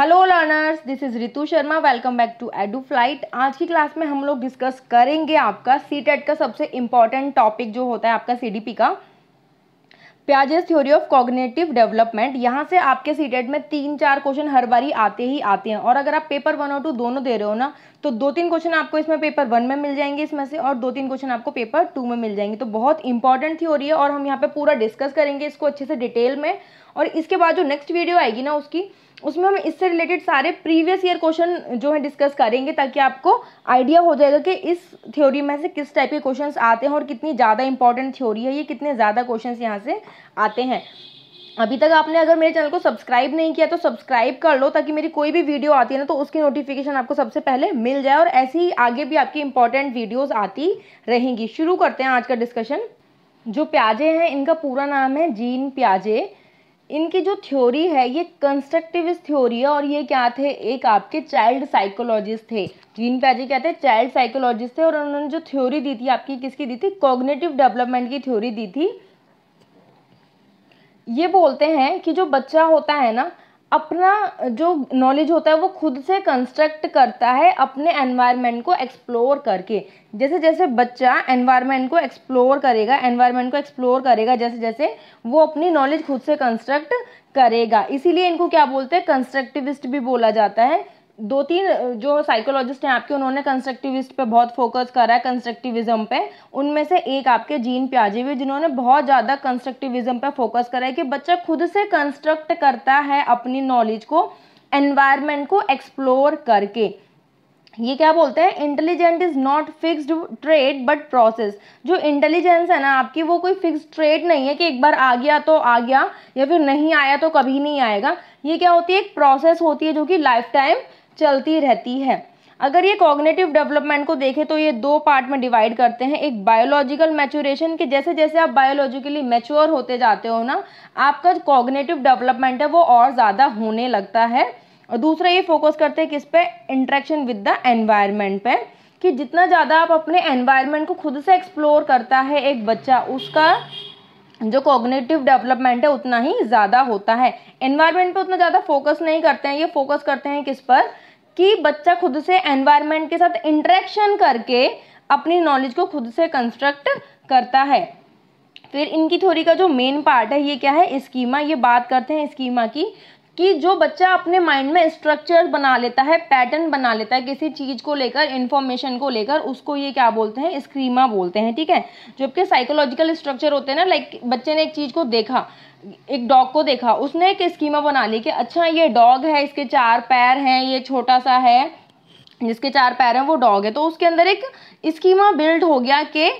hello learners this is Ritu Sharma welcome back to EduFlight आज की class में हम लोग डिस्कस करेंगे आपका सी टेट e का सबसे इंपॉर्टेंट टॉपिक जो होता है आपका सी का Piaget's theory of cognitive development यहाँ से आपके सी टेट e में तीन चार क्वेश्चन हर बारी आते ही आते हैं और अगर आप पेपर वन और टू दोनों दे रहे हो ना तो दो तीन क्वेश्चन आपको इसमें पेपर वन में मिल जाएंगे इसमें से और दो तीन क्वेश्चन आपको पेपर टू में मिल जाएंगे तो बहुत इंपॉर्टेंट थ्योरी है और हम यहाँ पे पूरा डिस्कस करेंगे इसको अच्छे से डिटेल में और इसके बाद जो नेक्स्ट वीडियो आएगी ना उसकी उसमें हम इससे रिलेटेड सारे प्रीवियस ईयर क्वेश्चन जो है डिस्कस करेंगे ताकि आपको आइडिया हो जाएगा कि इस थ्योरी में से किस टाइप के क्वेश्चंस आते हैं और कितनी ज़्यादा इंपॉर्टेंट थ्योरी है ये कितने ज़्यादा क्वेश्चंस यहाँ से आते हैं अभी तक आपने अगर मेरे चैनल को सब्सक्राइब नहीं किया तो सब्सक्राइब कर लो ताकि मेरी कोई भी वीडियो आती है ना तो उसकी नोटिफिकेशन आपको सबसे पहले मिल जाए और ऐसे ही आगे भी आपकी इंपॉर्टेंट वीडियोज आती रहेंगी शुरू करते हैं आज का डिस्कशन जो प्याजे हैं इनका पूरा नाम है जीन प्याजे इनकी जो थ्योरी है ये कंस्ट्रक्टिविस्ट थ्योरी है और ये क्या थे एक आपके चाइल्ड साइकोलॉजिस्ट थे जीन पैजी क्या थे चाइल्ड साइकोलॉजिस्ट थे और उन्होंने जो थ्योरी दी थी आपकी किसकी दी थी कॉग्नेटिव डेवलपमेंट की थ्योरी दी थी ये बोलते हैं कि जो बच्चा होता है ना अपना जो नॉलेज होता है वो खुद से कंस्ट्रक्ट करता है अपने एनवायरनमेंट को एक्सप्लोर करके जैसे जैसे बच्चा एनवायरनमेंट को एक्सप्लोर करेगा एनवायरनमेंट को एक्सप्लोर करेगा जैसे जैसे वो अपनी नॉलेज खुद से कंस्ट्रक्ट करेगा इसीलिए इनको क्या बोलते हैं कंस्ट्रक्टिविस्ट भी बोला जाता है दो तीन जो साइकोलॉजिस्ट हैं आपके उन्होंने कंस्ट्रक्टिविस्ट पे बहुत फोकस करा है कंस्ट्रक्टिविज्म पे उनमें से एक आपके जीन भी जिन्होंने बहुत ज़्यादा कंस्ट्रक्टिविज्म पे फोकस करा है कि बच्चा खुद से कंस्ट्रक्ट करता है अपनी नॉलेज को एनवायरमेंट को एक्सप्लोर करके ये क्या बोलते हैं intelligent is not fixed trait but process जो इंटेलिजेंस है ना आपकी वो कोई फिक्स ट्रेड नहीं है कि एक बार आ गया तो आ गया या फिर नहीं आया तो कभी नहीं आएगा ये क्या होती है एक प्रोसेस होती है जो कि लाइफ टाइम चलती रहती है अगर ये कॉग्नेटिव डेवलपमेंट को देखें तो ये दो पार्ट में डिवाइड करते हैं एक बायोलॉजिकल मैचुरेशन के जैसे जैसे आप बायोलॉजिकली मैच्योर होते जाते हो ना आपका कॉग्नेटिव डेवलपमेंट है वो और ज़्यादा होने लगता है और दूसरा ये फोकस करते हैं किस पे इंट्रैक्शन विद द एनवायरनमेंट पे कि जितना ज़्यादा आप अपने एनवायरनमेंट को खुद से एक्सप्लोर करता है एक बच्चा उसका जो कॉग्नेटिव डेवलपमेंट है उतना ही ज़्यादा होता है एनवायरनमेंट पे उतना ज़्यादा फोकस नहीं करते हैं ये फोकस करते हैं किस पर कि बच्चा खुद से एनवायरनमेंट के साथ इंटरेक्शन करके अपनी नॉलेज को खुद से कंस्ट्रक्ट करता है फिर इनकी थ्योरी का जो मेन पार्ट है ये क्या है स्कीमा ये बात करते हैं स्कीमा की कि जो बच्चा अपने माइंड में स्ट्रक्चर बना लेता है पैटर्न बना लेता है किसी चीज़ को लेकर इन्फॉर्मेशन को लेकर उसको ये क्या बोलते हैं स्क्रीमा बोलते हैं ठीक है जबकि साइकोलॉजिकल स्ट्रक्चर होते हैं ना लाइक बच्चे ने एक चीज़ को देखा एक डॉग को देखा उसने एक स्कीमा बना ली कि अच्छा ये डॉग है इसके चार पैर हैं ये छोटा सा है जिसके चार पैर हैं वो डॉग है तो उसके अंदर एक स्कीमा बिल्ड हो गया कि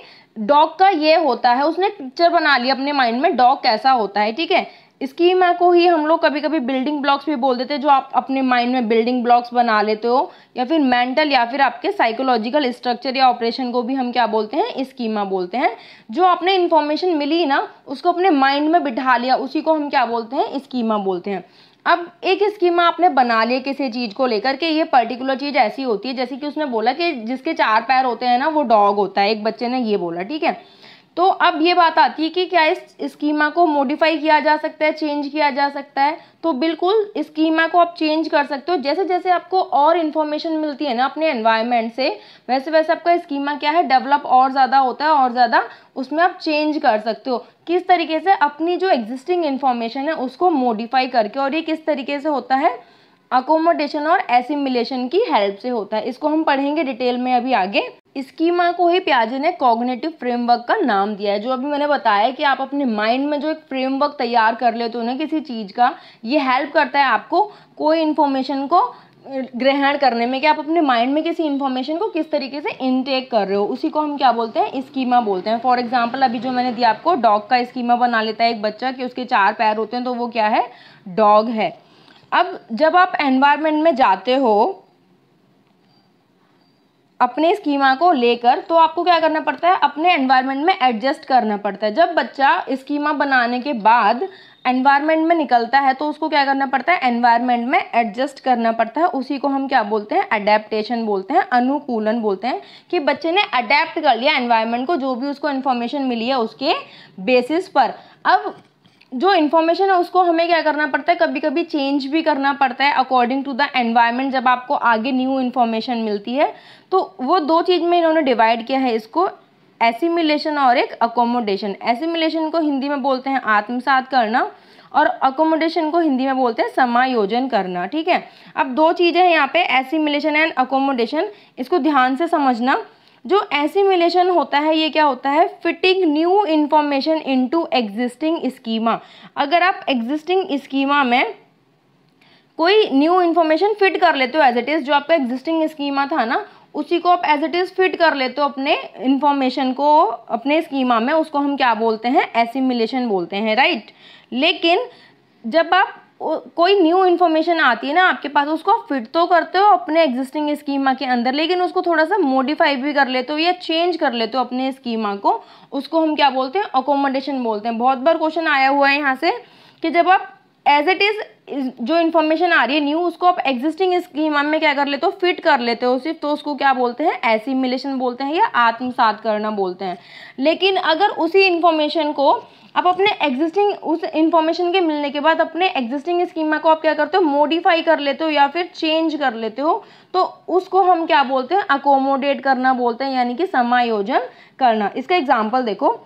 डॉग का ये होता है उसने पिक्चर बना लिया अपने माइंड में डॉग कैसा होता है ठीक है स्कीमा को ही हम लोग कभी कभी बिल्डिंग ब्लॉक्स भी बोल देते हैं जो आप अपने माइंड में बिल्डिंग ब्लॉक्स बना लेते हो या फिर मेंटल या फिर आपके साइकोलॉजिकल स्ट्रक्चर या ऑपरेशन को भी हम क्या बोलते हैं स्कीमा बोलते हैं जो आपने इन्फॉर्मेशन मिली ना उसको अपने माइंड में बिठा लिया उसी को हम क्या बोलते हैं स्कीमा बोलते हैं अब एक स्कीमा आपने बना लिया किसी चीज़ को लेकर के ये पर्टिकुलर चीज़ ऐसी होती है जैसे कि उसने बोला कि जिसके चार पैर होते हैं ना वो डॉग होता है एक बच्चे ने ये बोला ठीक है तो अब ये बात आती है कि क्या इस स्कीमा को मॉडिफाई किया जा सकता है चेंज किया जा सकता है तो बिल्कुल स्कीमा को आप चेंज कर सकते हो जैसे जैसे आपको और इन्फॉर्मेशन मिलती है ना अपने एनवायरनमेंट से वैसे वैसे आपका स्कीमा क्या है डेवलप और ज़्यादा होता है और ज़्यादा उसमें आप चेंज कर सकते हो किस तरीके से अपनी जो एग्जिस्टिंग इन्फॉर्मेशन है उसको मॉडिफाई करके और ये किस तरीके से होता है अकोमोडेशन और एसिमिलेशन की हेल्प से होता है इसको हम पढ़ेंगे डिटेल में अभी आगे माँ को ही प्याजे ने कॉग्नेटिव फ्रेमवर्क का नाम दिया है जो अभी मैंने बताया कि आप अपने माइंड में जो एक फ्रेमवर्क तैयार कर लेते हो ना किसी चीज़ का ये हेल्प करता है आपको कोई इन्फॉर्मेशन को ग्रहण करने में कि आप अपने माइंड में किसी इन्फॉर्मेशन को किस तरीके से इनटेक कर रहे हो उसी को हम क्या बोलते हैं स्कीमा बोलते हैं फॉर एग्जाम्पल अभी जो मैंने दिया आपको डॉग का स्कीमा बना लेता है एक बच्चा कि उसके चार पैर होते हैं तो वो क्या है डॉग है अब जब आप एनवायरमेंट में जाते हो अपने स्कीमा को लेकर तो आपको क्या करना पड़ता है अपने एनवायरनमेंट में एडजस्ट करना पड़ता है जब बच्चा स्कीमा बनाने के बाद एनवायरनमेंट में निकलता है तो उसको क्या करना पड़ता है एनवायरनमेंट में एडजस्ट करना पड़ता है उसी को हम क्या बोलते हैं अडेप्टेशन बोलते हैं अनुकूलन बोलते हैं कि बच्चे ने अडेप्ट कर लिया एनवायरनमेंट को जो भी उसको इन्फॉर्मेशन मिली है उसके बेसिस पर अब जो इन्फॉर्मेशन है उसको हमें क्या करना पड़ता है कभी कभी चेंज भी करना पड़ता है अकॉर्डिंग टू द एनवायरमेंट जब आपको आगे न्यू इन्फॉर्मेशन मिलती है तो वो दो चीज़ में इन्होंने डिवाइड किया है इसको एसिमिलेशन और एक अकोमोडेशन एसिमिलेशन को हिंदी में बोलते हैं आत्मसात करना और अकोमोडेशन को हिंदी में बोलते हैं समायोजन करना ठीक है अब दो चीज़ें हैं यहाँ पे एसिमिलेशन एंड अकोमोडेशन इसको ध्यान से समझना जो एसिमिलेशन होता है ये क्या होता है fitting new information into existing schema अगर आप एग्जिस्टिंग स्कीमा में कोई न्यू इन्फॉर्मेशन फिट कर लेते हो एज इट इज़ जो आपका एग्जिस्टिंग स्कीमा था ना उसी को आप एज इट इज़ फिट कर लेते हो अपने इन्फॉर्मेशन को अपने स्कीमा में उसको हम क्या बोलते हैं एसिमिलेशन बोलते हैं राइट लेकिन जब आप कोई न्यू इन्फॉर्मेशन आती है ना आपके पास उसको आप फिट तो करते हो अपने एग्जिस्टिंग स्कीमा के अंदर लेकिन उसको थोड़ा सा मॉडिफाई भी कर लेते हो या चेंज कर लेते हो अपने स्कीमा को उसको हम क्या बोलते हैं अकोमोडेशन बोलते हैं बहुत बार क्वेश्चन आया हुआ है यहाँ से कि जब आप एज इट इज़ जो इन्फॉर्मेशन आ रही है न्यू उसको आप एग्जिस्टिंग स्कीमा में क्या कर लेते हो फिट कर लेते हो सिर्फ तो उसको क्या बोलते हैं एसिमिलेशन बोलते हैं या आत्मसात करना बोलते हैं लेकिन अगर उसी इन्फॉर्मेशन को अब अपने एग्जिस्टिंग उस इन्फॉर्मेशन के मिलने के बाद अपने एग्जिस्टिंग स्कीमा को आप क्या करते हो मॉडिफाई कर लेते हो या फिर चेंज कर लेते हो तो उसको हम क्या बोलते हैं अकोमोडेट करना बोलते हैं यानी कि समायोजन करना इसका एग्जाम्पल देखो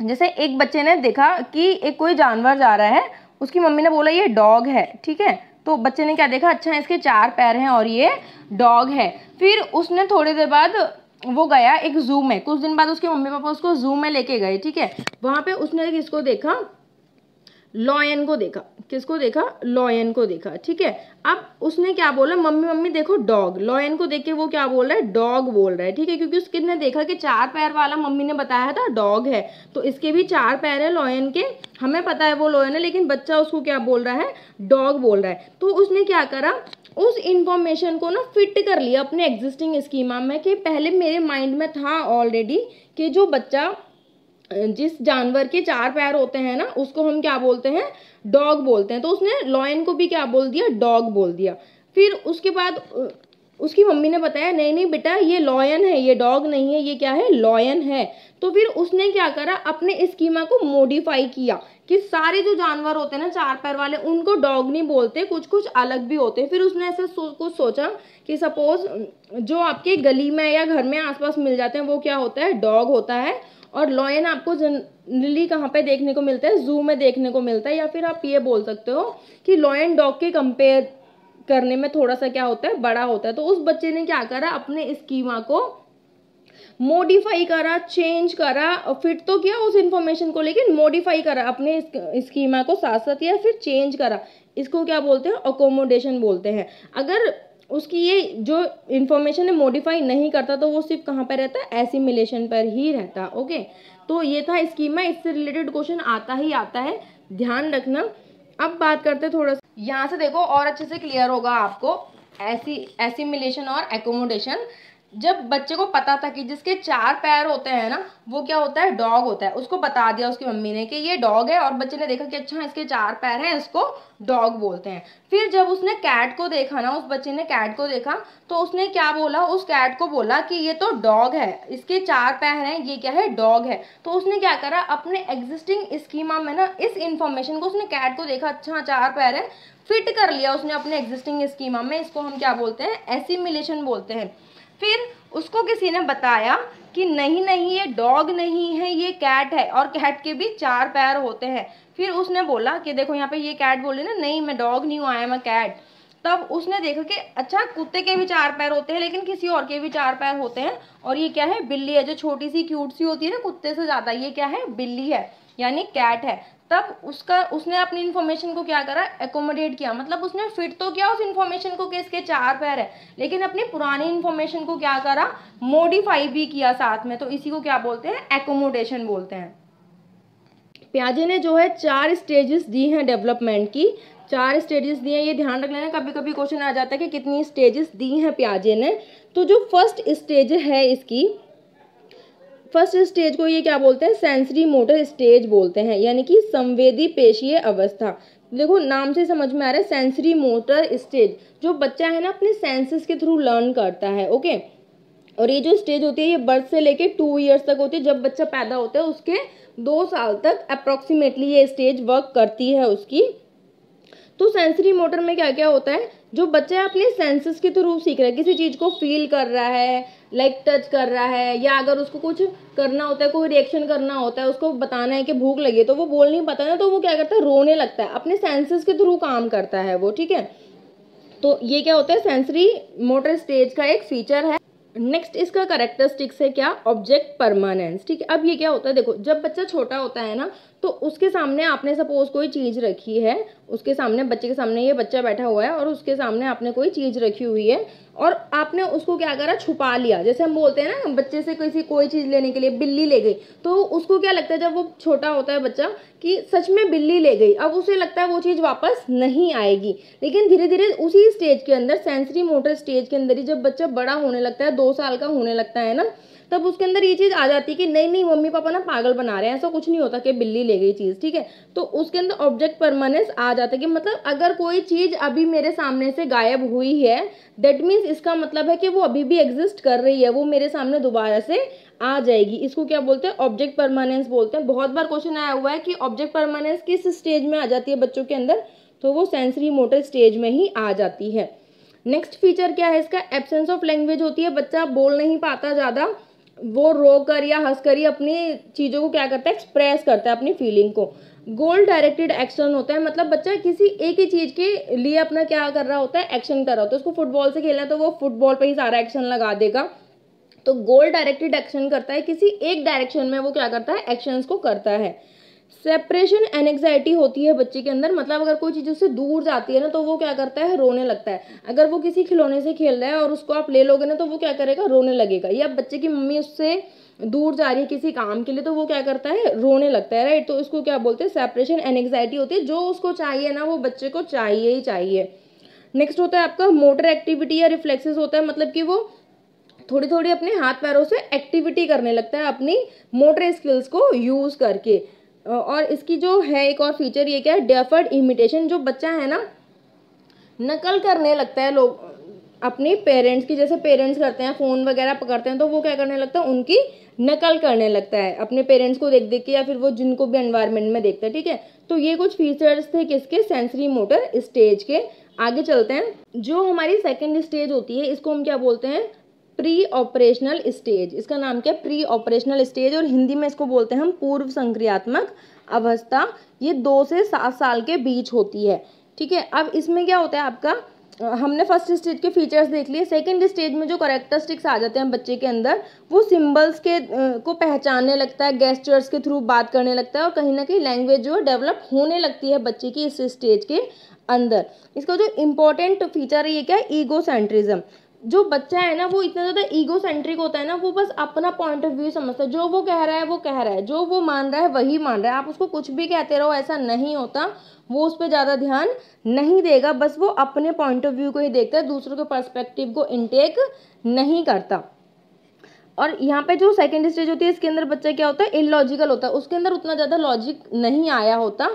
जैसे एक बच्चे ने देखा कि एक कोई जानवर जा रहा है उसकी मम्मी ने बोला ये डॉग है ठीक है तो बच्चे ने क्या देखा अच्छा इसके चार पैर हैं और ये डॉग है फिर उसने थोड़ी देर बाद वो गया एक जू में कुछ दिन बाद उसके मम्मी पापा उसको जू में लेके गए ठीक है वहां पे उसने किसको देखा लॉयन को देखा किसको देखा लॉयन को देखा ठीक है अब उसने क्या बोला मम्मी मम्मी देखो डॉग लॉयन को देख के वो क्या बोल रहा है डॉग बोल रहा है ठीक है क्योंकि उसके ने देखा कि चार पैर वाला मम्मी ने बताया था डॉग है तो इसके भी चार पैर है लॉयन के हमें पता है वो लॉयन है लेकिन बच्चा उसको क्या बोल रहा है डॉग बोल रहा है तो उसने क्या करा उस इन्फॉर्मेशन को ना फिट कर लिया अपने एग्जिस्टिंग स्कीमा में कि पहले मेरे माइंड में था ऑलरेडी कि जो बच्चा जिस जानवर के चार पैर होते हैं ना उसको हम क्या बोलते हैं डॉग बोलते हैं तो उसने लॉयन को भी क्या बोल दिया डॉग बोल दिया फिर उसके बाद उसकी मम्मी ने बताया नहीं नहीं बेटा ये लॉयन है ये डॉग नहीं है ये क्या है लॉयन है तो फिर उसने क्या करा अपने स्कीमा को मॉडिफाई किया कि सारे जो जानवर होते हैं ना चार पैर वाले उनको डॉग नहीं बोलते कुछ कुछ अलग भी होते हैं फिर उसने ऐसा सो, कुछ सोचा कि सपोज जो आपके गली में या घर में आसपास मिल जाते हैं वो क्या होता है डॉग होता है और लॉयन आपको जनरली कहाँ पे देखने को मिलता है जू में देखने को मिलता है या फिर आप ये बोल सकते हो कि लॉयन डॉग के कंपेयर करने में थोड़ा सा क्या होता है बड़ा होता है तो उस बच्चे ने क्या करा अपने स्कीमा को मोडिफाई करा चेंज करा फिट तो किया उस इंफॉर्मेशन को लेकिन मोडिफाई करा अपने स्कीमा को साथ साथ या फिर चेंज करा इसको क्या बोलते हैं अकोमोडेशन बोलते हैं अगर उसकी ये जो इन्फॉर्मेशन है मॉडिफाई नहीं करता तो वो सिर्फ कहाँ पर रहता है एसिमिलेशन पर ही रहता ओके तो ये था स्कीमा इससे रिलेटेड क्वेश्चन आता ही आता है ध्यान रखना अब बात करते हैं थोड़ा सा यहाँ से देखो और अच्छे से क्लियर होगा आपको ऐसी एसिमिलेशन और एकोमोडेशन जब बच्चे को पता था कि जिसके चार पैर होते हैं ना वो क्या होता है डॉग होता है उसको बता दिया उसकी मम्मी ने कि ये डॉग है और बच्चे ने देखा कि अच्छा इसके चार पैर हैं इसको डॉग बोलते हैं फिर जब उसने कैट को देखा ना उस बच्चे ने कैट को देखा तो उसने क्या बोला उस कैट को बोला कि ये तो डॉग है इसके चार पैर हैं ये क्या है डॉग है तो उसने क्या करा अपने एग्जिस्टिंग स्कीमा में ना इस इन्फॉर्मेशन को उसने कैट को देखा अच्छा चार पैर है फिट कर लिया उसने अपने एग्जिस्टिंग स्कीमा में इसको हम क्या बोलते हैं एसिमिलेशन बोलते हैं फिर उसको किसी ने बताया कि नहीं नहीं ये डॉग नहीं है ये कैट है और कैट के भी चार पैर होते हैं फिर उसने बोला कि देखो यहाँ पे ये कैट बोले ना नहीं मैं डॉग नहीं हूँ आया मैं कैट तब उसने देखा कि अच्छा कुत्ते के भी चार पैर होते हैं लेकिन किसी और के भी चार पैर होते हैं और ये क्या है बिल्ली है जो छोटी सी क्यूट सी होती है ना कुत्ते से ज़्यादा ये क्या है बिल्ली है यानी कैट है तब उसका उसने अपनी इन्फॉर्मेशन को क्या करा एकोमोडेट किया मतलब उसने फिट तो किया उस इन्फॉर्मेशन को कि इसके चार पैर है लेकिन अपनी पुरानी इन्फॉर्मेशन को क्या करा मॉडिफाई भी किया साथ में तो इसी को क्या बोलते हैं एकोमोडेशन बोलते हैं प्याजे ने जो है चार स्टेजेस दी हैं डेवलपमेंट की चार स्टेजेस दी हैं ये ध्यान रख लेना कभी कभी क्वेश्चन आ जाता है कि कितनी स्टेजेस दी हैं प्याजे ने तो जो फर्स्ट स्टेज है इसकी फर्स्ट स्टेज को ये क्या बोलते हैं सेंसरी मोटर स्टेज बोलते हैं यानी कि संवेदी पेशीय अवस्था देखो नाम से समझ में आ रहा है सेंसरी मोटर स्टेज जो बच्चा है ना अपने सेंसेस के थ्रू लर्न करता है ओके और ये जो स्टेज होती है ये बर्थ से लेके टू इयर्स तक होती है जब बच्चा पैदा होता है उसके दो साल तक अप्रोक्सीमेटली ये स्टेज वर्क करती है उसकी तो सेंसरी मोटर में क्या क्या होता है जो बच्चा अपने सेंसेस के थ्रू सीख रहा है किसी चीज़ को फील कर रहा है लाइक टच कर रहा है या अगर उसको कुछ करना होता है कोई रिएक्शन करना होता है उसको बताना है कि भूख लगी तो वो बोल नहीं पाता ना तो वो क्या करता है रोने लगता है अपने सेंसेस के थ्रू काम करता है वो ठीक है तो ये क्या होता है सेंसरी मोटर स्टेज का एक फीचर है नेक्स्ट इसका करेक्टरिस्टिक्स है क्या ऑब्जेक्ट परमानेंस ठीक है अब ये क्या होता है देखो जब बच्चा छोटा होता है ना तो उसके सामने आपने सपोज कोई चीज़ रखी है उसके सामने बच्चे के सामने ये बच्चा बैठा हुआ है और उसके सामने आपने कोई चीज़ रखी हुई है और आपने उसको क्या करा छुपा लिया जैसे हम बोलते हैं ना बच्चे से किसी कोई चीज़ लेने के लिए बिल्ली ले गई तो उसको क्या लगता है जब वो छोटा होता है बच्चा कि सच में बिल्ली ले गई अब उसे लगता है वो चीज़ वापस नहीं आएगी लेकिन धीरे धीरे उसी स्टेज के अंदर सेंसरी मोटर स्टेज के अंदर ही जब बच्चा बड़ा होने लगता है दो साल का होने लगता है ना तब उसके अंदर ये चीज़ आ जाती है कि नहीं नहीं मम्मी पापा ना पागल बना रहे हैं ऐसा कुछ नहीं होता कि बिल्ली ले गई चीज़ ठीक है तो उसके अंदर ऑब्जेक्ट परमानेंस आ जाता है कि मतलब अगर कोई चीज़ अभी मेरे सामने से गायब हुई है दैट मीन्स इसका मतलब है कि वो अभी भी एग्जिस्ट कर रही है वो मेरे सामने दोबारा से आ जाएगी इसको क्या बोलते हैं ऑब्जेक्ट परमानेंस बोलते हैं बहुत बार क्वेश्चन आया हुआ है कि ऑब्जेक्ट परमानेंस किस स्टेज में आ जाती है बच्चों के अंदर तो वो सेंसरी मोटर स्टेज में ही आ जाती है नेक्स्ट फीचर क्या है इसका एब्सेंस ऑफ लैंग्वेज होती है बच्चा बोल नहीं पाता ज़्यादा वो रो कर या हंस कर ही अपनी चीज़ों को क्या करता है एक्सप्रेस करता है अपनी फीलिंग को गोल डायरेक्टेड एक्शन होता है मतलब बच्चा किसी एक ही चीज़ के लिए अपना क्या कर रहा होता है एक्शन कर रहा होता है उसको फुटबॉल से खेलना है तो वो फुटबॉल पर ही सारा एक्शन लगा देगा तो गोल डायरेक्टेड एक्शन करता है किसी एक डायरेक्शन में वो क्या करता है एक्शंस को करता है सेपरेशन एग्जाइटी होती है बच्चे के अंदर मतलब अगर कोई चीज़ उससे दूर जाती है ना तो वो क्या करता है रोने लगता है अगर वो किसी खिलौने से खेल रहा है और उसको आप ले लोगे ना तो वो क्या करेगा रोने लगेगा या बच्चे की मम्मी उससे दूर जा रही है किसी काम के लिए तो वो क्या करता है रोने लगता है राइट तो उसको क्या बोलते हैं सेपरेशन एग्जाइटी होती है जो उसको चाहिए ना वो बच्चे को चाहिए ही चाहिए नेक्स्ट होता है आपका मोटर एक्टिविटी या रिफ्लेक्सेस होता है मतलब कि वो थोड़ी थोड़ी अपने हाथ पैरों से एक्टिविटी करने लगता है अपनी मोटर स्किल्स को यूज़ करके और इसकी जो है एक और फीचर ये क्या है डेफर्ड इमिटेशन जो बच्चा है ना नकल करने लगता है लोग अपने पेरेंट्स की जैसे पेरेंट्स करते हैं फ़ोन वगैरह पकड़ते हैं तो वो क्या करने लगता है उनकी नकल करने लगता है अपने पेरेंट्स को देख देख के या फिर वो जिनको भी एनवायरनमेंट में देखता है ठीक है तो ये कुछ फीचर्स थे किसके सेंसरी मोटर स्टेज के आगे चलते हैं जो हमारी सेकेंड स्टेज होती है इसको हम क्या बोलते हैं प्री ऑपरेशनल स्टेज इसका नाम क्या प्री ऑपरेशनल स्टेज और हिंदी में इसको बोलते हैं हम पूर्व संक्रियात्मक अवस्था ये दो से सात साल के बीच होती है ठीक है अब इसमें क्या होता है आपका हमने फर्स्ट स्टेज के फीचर्स देख लिए सेकंड स्टेज में जो करेक्टरिस्टिक्स आ जाते हैं बच्चे के अंदर वो सिंबल्स के को पहचानने लगता है गेस्टर्स के थ्रू बात करने लगता है और कहीं ना कहीं लैंग्वेज जो है डेवलप होने लगती है बच्चे की इस स्टेज के अंदर इसका जो इम्पोर्टेंट फीचर है ये क्या है ईगो सेंट्रिज्म जो बच्चा है ना वो इतना ज़्यादा ईगो सेंट्रिक होता है ना वो बस अपना पॉइंट ऑफ व्यू समझता है जो वो कह रहा है वो कह रहा है जो वो मान रहा है वही मान रहा है आप उसको कुछ भी कहते रहो ऐसा नहीं होता वो उस पर ज़्यादा ध्यान नहीं देगा बस वो अपने पॉइंट ऑफ व्यू को ही देखता है दूसरों के पर्सपेक्टिव को इनटेक नहीं करता और यहाँ पे जो सेकेंड स्टेज होती है इसके अंदर बच्चा क्या होता है इलॉजिकल होता है उसके अंदर उतना ज़्यादा लॉजिक नहीं आया होता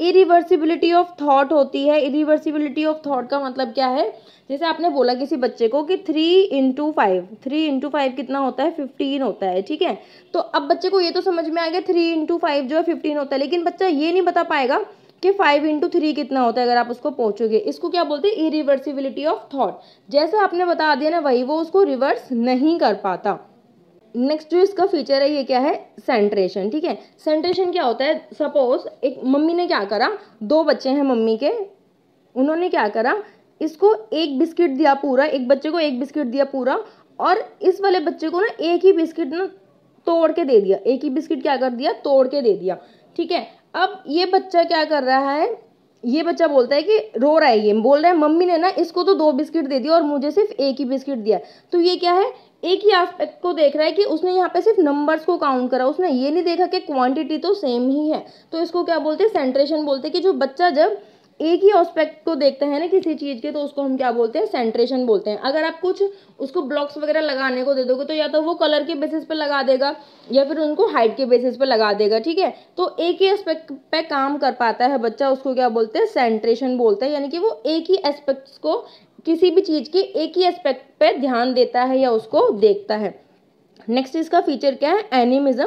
इरिवर्सिबिलिटी ऑफ थॉट होती है इरिवर्सिबिलिटी ऑफ थॉट का मतलब क्या है जैसे आपने बोला किसी बच्चे को कि three into five three into five कितना होता है फिफ्टीन होता है ठीक है तो अब बच्चे को ये तो समझ में आ गया थ्री इंटू फाइव जो है फिफ्टीन होता है लेकिन बच्चा ये नहीं बता पाएगा कि फाइव इंटू थ्री कितना होता है अगर आप उसको पहुँचोगे इसको क्या बोलते हैं इरिवर्सिबिलिटी ऑफ थॉट जैसे आपने बता दिया ना वही वो उसको रिवर्स नहीं कर पाता नेक्स्ट जो इसका फीचर है ये क्या है सेंट्रेशन ठीक है सेंट्रेशन क्या होता है सपोज एक मम्मी ने क्या करा दो बच्चे हैं मम्मी के उन्होंने क्या करा इसको एक बिस्किट दिया पूरा एक बच्चे को एक बिस्किट दिया पूरा और इस वाले बच्चे को ना एक ही बिस्किट ना तोड़ के दे दिया एक ही बिस्किट क्या कर दिया तोड़ के दे दिया ठीक है अब ये बच्चा क्या कर रहा है ये बच्चा बोलता है कि रो रहा है ये बोल रहा है मम्मी ने ना इसको तो दो बिस्किट दे दिया और मुझे सिर्फ एक ही बिस्किट दिया तो ये क्या है एक ही एस्पेक्ट को देख रहा है कि उसने यहाँ पे सिर्फ नंबर्स को काउंट करा उसने ये नहीं देखा कि क्वांटिटी तो सेम ही है तो इसको क्या बोलते हैं सेंट्रेशन बोलते हैं कि जो बच्चा जब एक ही ऑस्पेक्ट को देखते हैं ना किसी चीज़ के तो उसको हम क्या बोलते हैं सेंट्रेशन बोलते हैं अगर आप कुछ उसको ब्लॉक्स वगैरह लगाने को दे दोगे तो या तो वो कलर के बेसिस पे लगा देगा या फिर उनको हाइट के बेसिस पे लगा देगा ठीक है तो एक ही एस्पेक्ट पे काम कर पाता है बच्चा उसको क्या बोलते हैं सेंट्रेशन बोलते हैं यानी कि वो एक ही एस्पेक्ट को किसी भी चीज़ के एक ही एस्पेक्ट पर ध्यान देता है या उसको देखता है नेक्स्ट इसका फीचर क्या है एनिमिज्म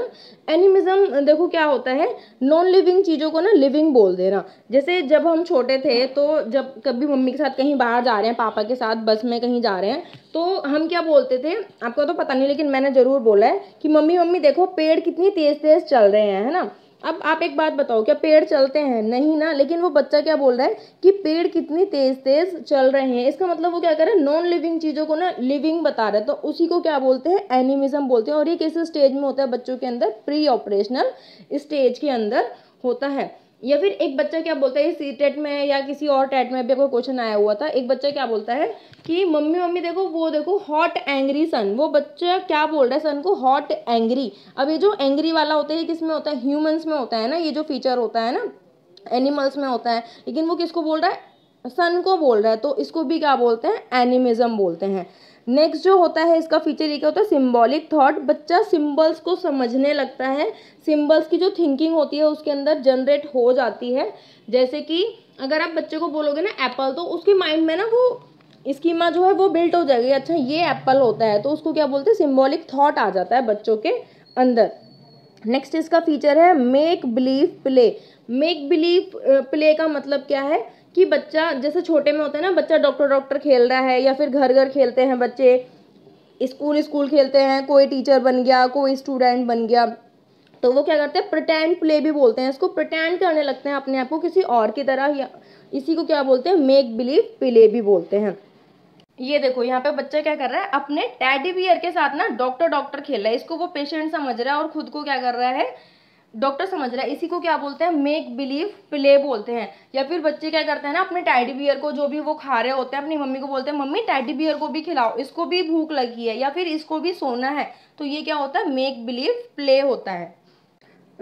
एनिमिज्म देखो क्या होता है नॉन लिविंग चीज़ों को ना लिविंग बोल देना जैसे जब हम छोटे थे तो जब कभी मम्मी के साथ कहीं बाहर जा रहे हैं पापा के साथ बस में कहीं जा रहे हैं तो हम क्या बोलते थे आपको तो पता नहीं लेकिन मैंने ज़रूर बोला है कि मम्मी मम्मी देखो पेड़ कितनी तेज़ तेज़ चल रहे हैं है ना अब आप एक बात बताओ क्या पेड़ चलते हैं नहीं ना लेकिन वो बच्चा क्या बोल रहा है कि पेड़ कितनी तेज तेज चल रहे हैं इसका मतलब वो क्या कर रहा है नॉन लिविंग चीज़ों को ना लिविंग बता रहा है तो उसी को क्या बोलते हैं एनिमिज्म बोलते हैं और ये किस स्टेज में होता है बच्चों के अंदर प्री ऑपरेशनल स्टेज के अंदर होता है या फिर एक बच्चा क्या बोलता है सी टेट में या किसी और टेट में भी आपको क्वेश्चन आया हुआ था एक बच्चा क्या बोलता है कि मम्मी मम्मी देखो वो देखो हॉट एंग्री सन वो बच्चा क्या बोल रहा है सन को हॉट एंग्री अब ये जो एंग्री वाला होता है किसमें होता है ह्यूमन्स में होता है ना ये जो फीचर होता है ना एनिमल्स में होता है लेकिन वो किसको बोल रहा है सन को बोल रहा है तो इसको भी क्या बोलते हैं एनिमिज्म बोलते हैं नेक्स्ट जो होता है इसका फीचर ये क्या होता है सिम्बॉलिक थाट बच्चा सिम्बल्स को समझने लगता है सिम्बल्स की जो थिंकिंग होती है उसके अंदर जनरेट हो जाती है जैसे कि अगर आप बच्चे को बोलोगे ना एप्पल तो उसके माइंड में ना वो स्कीमा जो है वो बिल्ट हो जाएगी अच्छा ये एप्पल होता है तो उसको क्या बोलते हैं सिम्बॉलिक थाट आ जाता है बच्चों के अंदर नेक्स्ट इसका फीचर है make believe play make believe play का मतलब क्या है कि बच्चा जैसे छोटे में होता है ना बच्चा डॉक्टर डॉक्टर खेल रहा है या फिर घर घर खेलते हैं बच्चे स्कूल स्कूल खेलते हैं कोई टीचर बन गया कोई स्टूडेंट बन गया तो वो क्या करते हैं प्रटेंड प्ले भी बोलते हैं इसको प्रटेंड करने लगते हैं अपने आप को किसी और की तरह या इसी को क्या बोलते हैं मेक बिलीव प्ले भी बोलते हैं ये देखो यहाँ पे बच्चा क्या कर रहा है अपने टैडी बियर के साथ ना डॉक्टर डॉक्टर खेल रहा है इसको वो पेशेंट समझ रहा है और खुद को क्या कर रहा है डॉक्टर समझ रहा है इसी को क्या बोलते हैं मेक बिलीव प्ले बोलते हैं या फिर बच्चे क्या करते हैं ना अपने टैडी बियर को जो भी वो खा रहे होते हैं अपनी मम्मी को बोलते हैं मम्मी टैडी बियर को भी खिलाओ इसको भी भूख लगी है या फिर इसको भी सोना है तो ये क्या होता है मेक बिलीव प्ले होता है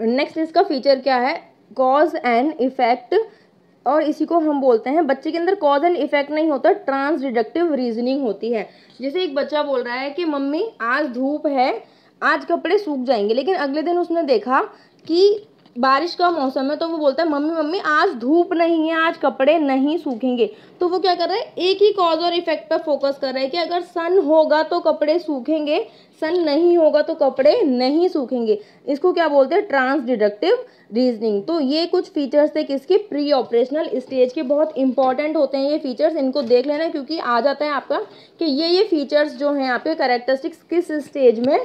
नेक्स्ट इसका फीचर क्या है कॉज एंड इफेक्ट और इसी को हम बोलते हैं बच्चे के अंदर कॉज एंड इफेक्ट नहीं होता ट्रांस डिडक्टिव रीजनिंग होती है जैसे एक बच्चा बोल रहा है कि मम्मी आज धूप है आज कपड़े सूख जाएंगे लेकिन अगले दिन उसने देखा कि बारिश का मौसम है तो वो बोलता है मम्मी मम्मी आज धूप नहीं है आज कपड़े नहीं सूखेंगे तो वो क्या कर रहा है एक ही कॉज और इफेक्ट पर फोकस कर रहा है कि अगर सन होगा तो कपड़े सूखेंगे सन नहीं होगा तो कपड़े नहीं सूखेंगे इसको क्या बोलते हैं ट्रांस डिडक्टिव रीजनिंग तो ये कुछ फीचर्स थे किसके प्री ऑपरेशनल स्टेज के बहुत इंपॉर्टेंट होते हैं ये फीचर्स इनको देख लेना क्योंकि आ जाता है आपका कि ये ये फीचर्स जो हैं आपके करेक्टरिस्टिक्स किस स्टेज में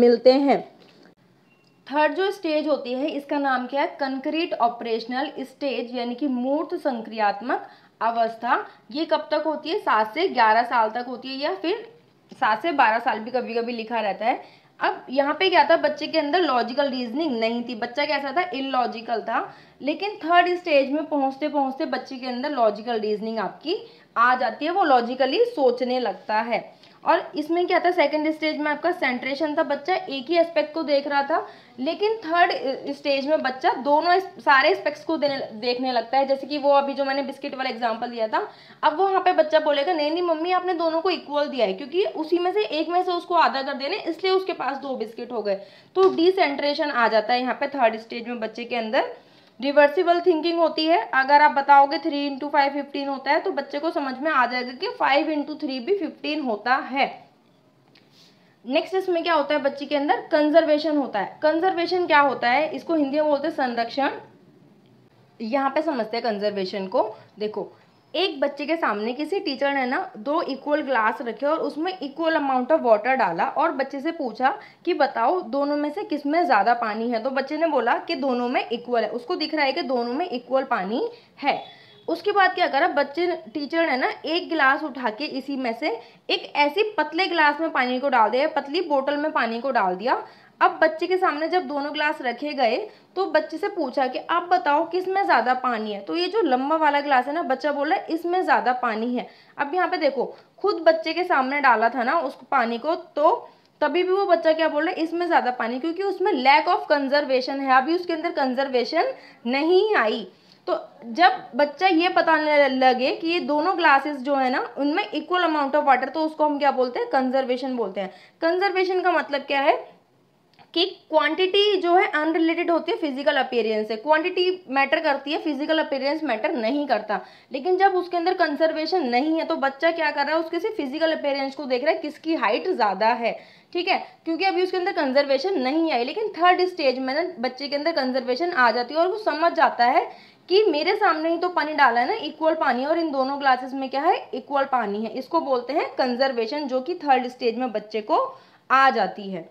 मिलते हैं थर्ड जो स्टेज होती है इसका नाम क्या है कंक्रीट ऑपरेशनल स्टेज यानी कि मूर्त संक्रियात्मक अवस्था ये कब तक होती है सात से ग्यारह साल तक होती है या फिर सात से बारह साल भी कभी कभी लिखा रहता है अब यहाँ पे क्या था बच्चे के अंदर लॉजिकल रीजनिंग नहीं थी बच्चा कैसा था इलॉजिकल था लेकिन थर्ड स्टेज में पहुँचते पहुँचते बच्चे के अंदर लॉजिकल रीजनिंग आपकी आ जाती है वो लॉजिकली सोचने लगता है और इसमें क्या था सेकंड स्टेज में आपका सेंट्रेशन था बच्चा एक ही एस्पेक्ट को देख रहा था लेकिन थर्ड स्टेज में बच्चा दोनों सारे एस्पेक्ट्स को देने देखने लगता है जैसे कि वो अभी जो मैंने बिस्किट वाला एग्जांपल दिया था अब वो वहाँ पे बच्चा बोलेगा नहीं नहीं मम्मी आपने दोनों को इक्वल दिया है क्योंकि उसी में से एक में से उसको आधा कर देने इसलिए उसके पास दो बिस्किट हो गए तो डिसेंट्रेशन आ जाता है यहाँ पे थर्ड स्टेज में बच्चे के अंदर रिवर्सिबल थिंकिंग होती है अगर आप बताओगे थ्री इंटू फाइव फिफ्टीन होता है तो बच्चे को समझ में आ जाएगा कि फाइव इंटू थ्री भी फिफ्टीन होता है नेक्स्ट इसमें क्या होता है बच्चे के अंदर कंजर्वेशन होता है कंजर्वेशन क्या होता है इसको हिंदी में बोलते हैं संरक्षण यहाँ पे समझते हैं कंजर्वेशन को देखो एक बच्चे के सामने किसी टीचर ने ना दो इक्वल ग्लास रखे और उसमें इक्वल अमाउंट ऑफ वाटर डाला और बच्चे से पूछा कि बताओ दोनों में से किस में ज़्यादा पानी है तो बच्चे ने बोला कि दोनों में इक्वल है उसको दिख रहा है कि दोनों में इक्वल पानी है उसके बाद क्या करा बच्चे टीचर ने ना एक गिलास उठा के इसी में से एक ऐसी पतले गिलास में पानी को डाल दिया पतली बोतल में पानी को डाल दिया अब बच्चे के सामने जब दोनों गिलास रखे गए तो बच्चे से पूछा कि आप बताओ किस में ज़्यादा पानी है तो ये जो लंबा वाला ग्लास है ना बच्चा बोल रहा है इसमें ज़्यादा पानी है अब यहाँ पे देखो खुद बच्चे के सामने डाला था ना उस पानी को तो तभी भी वो बच्चा क्या बोल रहा है इसमें ज़्यादा पानी क्योंकि उसमें लैक ऑफ कंजर्वेशन है अभी उसके अंदर कंजर्वेशन नहीं आई तो जब बच्चा ये पता लगे कि ये दोनों ग्लासेस जो है ना उनमें इक्वल अमाउंट ऑफ वाटर तो उसको हम क्या बोलते हैं कंजर्वेशन बोलते हैं कंजर्वेशन का मतलब क्या है कि क्वांटिटी जो है अनरिलेटेड होती है फिजिकल अपेयरेंस से क्वांटिटी मैटर करती है फिजिकल अपेयरेंस मैटर नहीं करता लेकिन जब उसके अंदर कंजर्वेशन नहीं है तो बच्चा क्या कर रहा है उसके सिर्फ फिजिकल अपेयरेंस को देख रहा है किसकी हाइट ज़्यादा है ठीक है क्योंकि अभी उसके अंदर कंजर्वेशन नहीं आई लेकिन थर्ड स्टेज में ना बच्चे के अंदर कंजर्वेशन आ जाती है और वो समझ जाता है कि मेरे सामने ही तो पानी डाला है ना इक्वल पानी है और इन दोनों ग्लासेस में क्या है इक्वल पानी है इसको बोलते हैं कंजर्वेशन जो कि थर्ड स्टेज में बच्चे को आ जाती है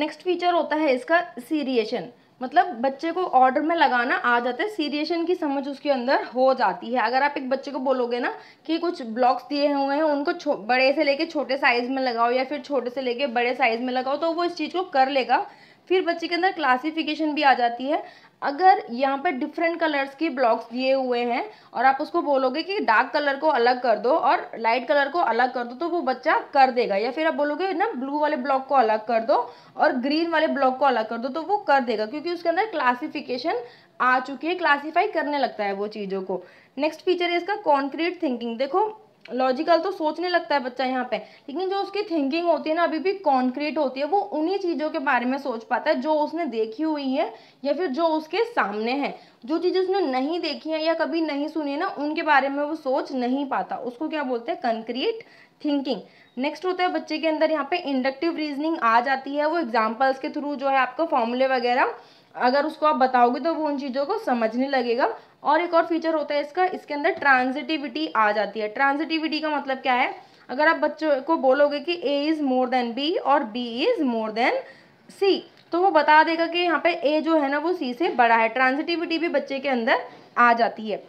नेक्स्ट फीचर होता है इसका सीरिएशन मतलब बच्चे को ऑर्डर में लगाना आ जाता है सीरिएशन की समझ उसके अंदर हो जाती है अगर आप एक बच्चे को बोलोगे ना कि कुछ ब्लॉक्स दिए हुए हैं उनको बड़े से लेके छोटे साइज़ में लगाओ या फिर छोटे से लेके बड़े साइज़ में लगाओ तो वो इस चीज़ को कर लेगा फिर बच्चे के अंदर क्लासिफिकेशन भी आ जाती है अगर यहाँ पर डिफरेंट कलर्स के ब्लॉक्स दिए हुए हैं और आप उसको बोलोगे कि डार्क कलर को अलग कर दो और लाइट कलर को अलग कर दो तो वो बच्चा कर देगा या फिर आप बोलोगे ना ब्लू वाले ब्लॉक को अलग कर दो और ग्रीन वाले ब्लॉक को अलग कर दो तो वो कर देगा क्योंकि उसके अंदर क्लासिफिकेशन आ चुकी है क्लासीफाई करने लगता है वो चीज़ों को नेक्स्ट फीचर है इसका कॉन्क्रीट थिंकिंग देखो लॉजिकल तो सोचने लगता है बच्चा यहाँ पे लेकिन जो उसकी थिंकिंग होती है ना अभी भी कॉन्क्रीट होती है वो उन्हीं चीज़ों के बारे में सोच पाता है जो उसने देखी हुई है या फिर जो उसके सामने है जो चीज़ें उसने नहीं देखी है या कभी नहीं सुनी है ना उनके बारे में वो सोच नहीं पाता उसको क्या बोलते हैं कंक्रीट थिंकिंग नेक्स्ट होता है बच्चे के अंदर यहाँ पे इंडक्टिव रीजनिंग आ जाती है वो एग्जाम्पल्स के थ्रू जो है आपका फॉर्मूले वगैरह अगर उसको आप बताओगे तो वो उन चीज़ों को समझने लगेगा और एक और फीचर होता है इसका इसके अंदर ट्रांजिटिविटी आ जाती है ट्रांजिटिविटी का मतलब क्या है अगर आप बच्चों को बोलोगे कि A is more than B और B is more than C तो वो बता देगा कि यहाँ पे ए जो है ना वो सी से बड़ा है ट्रांजिटिविटी भी बच्चे के अंदर आ जाती है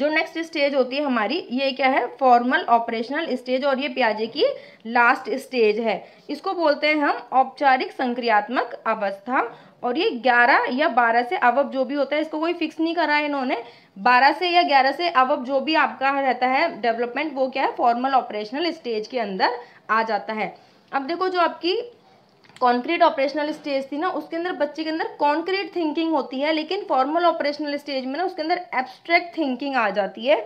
जो नेक्स्ट स्टेज होती है हमारी ये क्या है फॉर्मल ऑपरेशनल स्टेज और ये प्याजे की लास्ट स्टेज है इसको बोलते हैं हम औपचारिक संक्रियात्मक अवस्था और ये 11 या 12 से अवब जो भी होता है इसको कोई फिक्स नहीं करा है इन्होंने 12 से या 11 से अवब जो भी आपका रहता है डेवलपमेंट वो क्या है फॉर्मल ऑपरेशनल स्टेज के अंदर आ जाता है अब देखो जो आपकी कॉन्क्रीट ऑपरेशनल स्टेज थी ना उसके अंदर बच्चे के अंदर कॉन्क्रीट थिंकिंग होती है लेकिन फॉर्मल ऑपरेशनल स्टेज में ना उसके अंदर एब्स्ट्रैक्ट थिंकिंग आ जाती है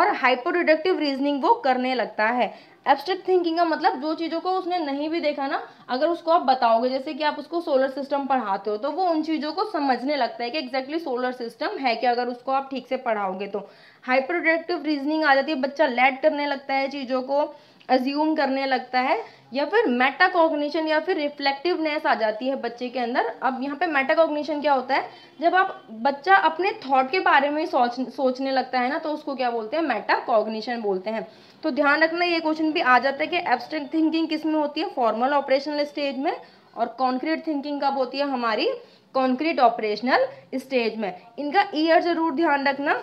और हाइपोडिडक्टिव रीजनिंग वो करने लगता है एब्स्ट्रैक्ट थिंकिंग का मतलब जो चीज़ों को उसने नहीं भी देखा ना अगर उसको आप बताओगे जैसे कि आप उसको सोलर सिस्टम पढ़ाते हो तो वो उन चीज़ों को समझने लगता है कि एग्जैक्टली सोलर सिस्टम है कि अगर उसको आप ठीक से पढ़ाओगे तो हाइपर रीजनिंग आ जाती है बच्चा लेट करने लगता है चीज़ों को अज्यूम करने लगता है या फिर मेटाकॉग्निशन या फिर रिफ्लेक्टिवनेस आ जाती है बच्चे के अंदर अब यहाँ पे मेटाकॉग्निशन क्या होता है जब आप बच्चा अपने थॉट के बारे में सोच सोचने लगता है ना तो उसको क्या बोलते हैं मेटाकॉग्निशन बोलते हैं तो ध्यान रखना ये क्वेश्चन भी आ जाता है कि एब्स्ट्रैक्ट थिंकिंग किस में होती है फॉर्मल ऑपरेशनल स्टेज में और कॉन्क्रीट थिंकिंग कब होती है हमारी कॉन्क्रीट ऑपरेशनल स्टेज में इनका ईयर ज़रूर ध्यान रखना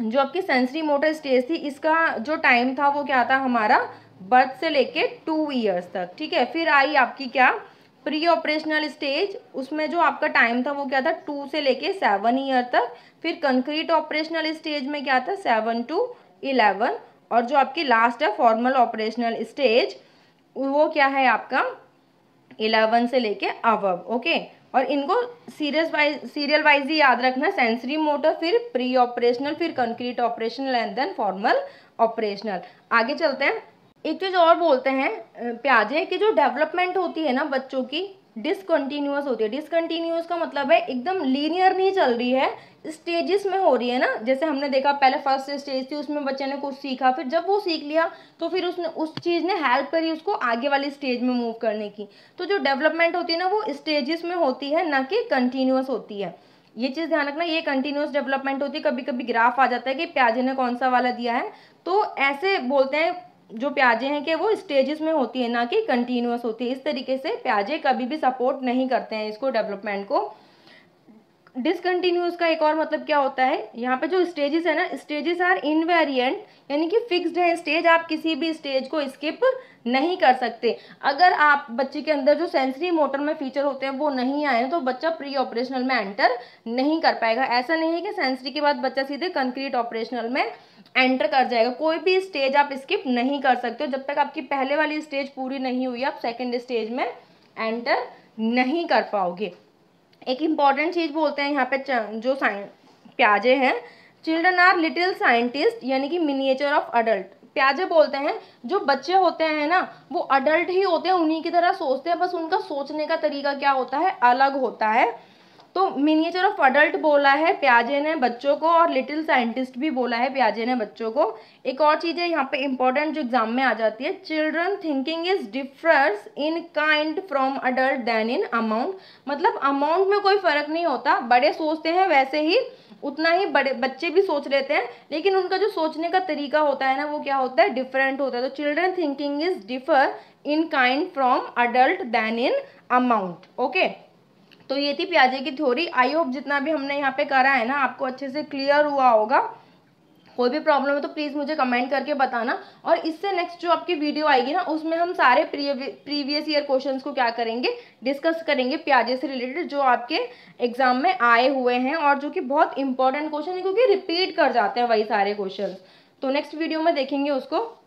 जो आपकी सेंसरी मोटर स्टेज थी इसका जो टाइम था वो क्या था हमारा बर्थ से लेके टू ईयर्स तक ठीक है फिर आई आपकी क्या प्री ऑपरेशनल स्टेज उसमें जो आपका टाइम था वो क्या था टू से लेके सेवन ईयर तक फिर कंक्रीट ऑपरेशनल स्टेज में क्या था सेवन टू इलेवन और जो आपकी लास्ट है फॉर्मल ऑपरेशनल स्टेज वो क्या है आपका इलेवन से लेके अवब ओके और इनको सीरियस वाइज सीरियल वाइज ही याद रखना सेंसरी मोटर फिर प्री ऑपरेशनल फिर concrete operational and then formal operational आगे चलते हैं एक चीज़ और बोलते हैं प्याजे की जो डेवलपमेंट होती है ना बच्चों की डिसकंटिन्यूस होती है डिसकंटिन्यूस का मतलब है एकदम लीनियर नहीं चल रही है स्टेजेस में हो रही है ना जैसे हमने देखा पहले फर्स्ट स्टेज थी उसमें बच्चे ने कुछ सीखा फिर जब वो सीख लिया तो फिर उसने उस चीज़ ने हेल्प करी उसको आगे वाली स्टेज में मूव करने की तो जो डेवलपमेंट होती है ना वो स्टेजेस में होती है ना कि कंटिन्यूस होती है ये चीज़ ध्यान रखना ये कंटिन्यूस डेवलपमेंट होती है कभी कभी ग्राफ आ जाता है कि प्याजे ने कौन सा वाला दिया है तो ऐसे बोलते हैं जो प्याजे हैं कि वो स्टेजेस में होती है ना कि कंटिन्यूस होती है इस तरीके से प्याजे कभी भी सपोर्ट नहीं करते हैं इसको डेवलपमेंट को डिसकंटिन्यूस का एक और मतलब क्या होता है यहाँ पे जो स्टेजेस है ना स्टेजेस आर इनवेरियंट यानी कि फिक्स्ड है स्टेज आप किसी भी स्टेज को स्किप नहीं कर सकते अगर आप बच्चे के अंदर जो सेंसरी मोटर में फीचर होते हैं वो नहीं आए तो बच्चा प्री ऑपरेशनल में एंटर नहीं कर पाएगा ऐसा नहीं है कि सेंसरी के बाद बच्चा सीधे कंक्रीट ऑपरेशनल में एंटर कर जाएगा कोई भी स्टेज आप स्किप नहीं कर सकते हो जब तक आपकी पहले वाली स्टेज पूरी नहीं हुई आप सेकेंड स्टेज में एंटर नहीं कर पाओगे एक इम्पॉर्टेंट चीज़ बोलते हैं यहाँ पे जो प्याजे हैं चिल्ड्रन आर लिटिल साइंटिस्ट यानी कि मिनिएचर ऑफ अडल्ट प्याजे बोलते हैं जो बच्चे होते हैं ना वो अडल्ट ही होते हैं उन्हीं की तरह सोचते हैं बस उनका सोचने का तरीका क्या होता है अलग होता है तो मिनिएचर ऑफ अडल्ट बोला है प्याजे ने बच्चों को और लिटिल साइंटिस्ट भी बोला है प्याजे ने बच्चों को एक और चीज़ है यहाँ पे इंपॉर्टेंट जो एग्जाम में आ जाती है children thinking is difference in kind from adult than in amount मतलब अमाउंट में कोई फर्क नहीं होता बड़े सोचते हैं वैसे ही उतना ही बड़े बच्चे भी सोच लेते हैं लेकिन उनका जो सोचने का तरीका होता है ना वो क्या होता है डिफरेंट होता है तो children thinking is differ in kind from adult than in amount okay तो ये थी प्याजे की थ्योरी आई होप जितना भी हमने यहाँ पे करा है ना आपको अच्छे से क्लियर हुआ होगा कोई भी प्रॉब्लम है तो प्लीज़ मुझे कमेंट करके बताना और इससे नेक्स्ट जो आपकी वीडियो आएगी ना उसमें हम सारे प्रीवियस ईयर क्वेश्चंस को क्या करेंगे डिस्कस करेंगे प्याजे से रिलेटेड जो आपके एग्जाम में आए हुए हैं और जो कि बहुत इंपॉर्टेंट क्वेश्चन है क्योंकि रिपीट कर जाते हैं वही सारे क्वेश्चन तो नेक्स्ट वीडियो में देखेंगे उसको